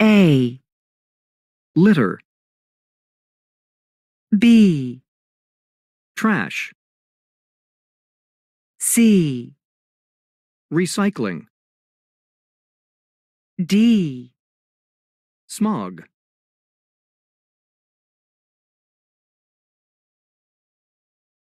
A. Litter. B. Trash. C. Recycling. D. Smog.